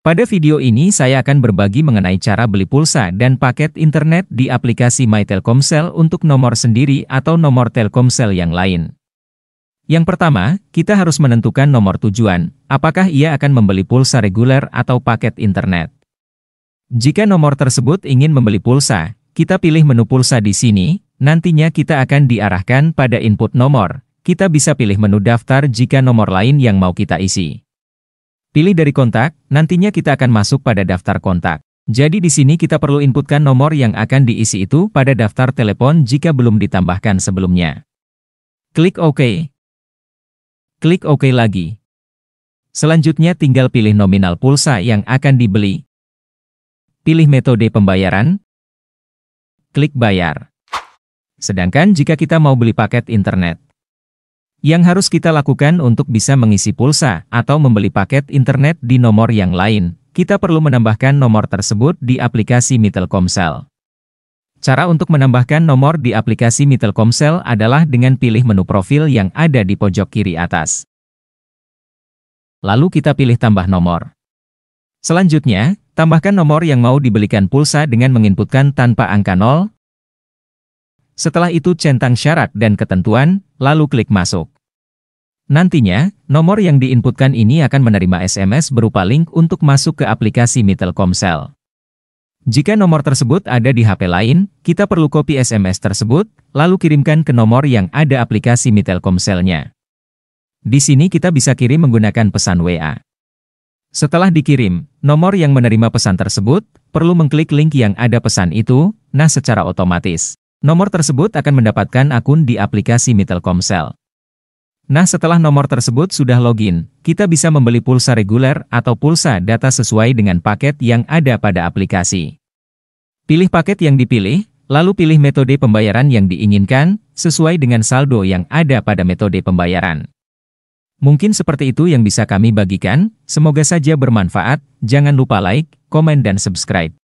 Pada video ini saya akan berbagi mengenai cara beli pulsa dan paket internet di aplikasi My Telkomsel untuk nomor sendiri atau nomor Telkomsel yang lain. Yang pertama, kita harus menentukan nomor tujuan, apakah ia akan membeli pulsa reguler atau paket internet. Jika nomor tersebut ingin membeli pulsa, kita pilih menu pulsa di sini, nantinya kita akan diarahkan pada input nomor, kita bisa pilih menu daftar jika nomor lain yang mau kita isi. Pilih dari kontak, nantinya kita akan masuk pada daftar kontak. Jadi di sini kita perlu inputkan nomor yang akan diisi itu pada daftar telepon jika belum ditambahkan sebelumnya. Klik OK. Klik OK lagi. Selanjutnya tinggal pilih nominal pulsa yang akan dibeli. Pilih metode pembayaran. Klik bayar. Sedangkan jika kita mau beli paket internet, yang harus kita lakukan untuk bisa mengisi pulsa atau membeli paket internet di nomor yang lain, kita perlu menambahkan nomor tersebut di aplikasi Mitelkomsel. Cara untuk menambahkan nomor di aplikasi Mitelkomsel adalah dengan pilih menu profil yang ada di pojok kiri atas. Lalu kita pilih tambah nomor. Selanjutnya, tambahkan nomor yang mau dibelikan pulsa dengan menginputkan tanpa angka 0, setelah itu centang syarat dan ketentuan, lalu klik masuk. Nantinya, nomor yang diinputkan ini akan menerima SMS berupa link untuk masuk ke aplikasi Mitelkomsel. Jika nomor tersebut ada di HP lain, kita perlu copy SMS tersebut, lalu kirimkan ke nomor yang ada aplikasi Mitelkomselnya. Di sini kita bisa kirim menggunakan pesan WA. Setelah dikirim, nomor yang menerima pesan tersebut perlu mengklik link yang ada pesan itu, nah secara otomatis Nomor tersebut akan mendapatkan akun di aplikasi Mitelkomsel. Nah setelah nomor tersebut sudah login, kita bisa membeli pulsa reguler atau pulsa data sesuai dengan paket yang ada pada aplikasi. Pilih paket yang dipilih, lalu pilih metode pembayaran yang diinginkan, sesuai dengan saldo yang ada pada metode pembayaran. Mungkin seperti itu yang bisa kami bagikan, semoga saja bermanfaat, jangan lupa like, komen dan subscribe.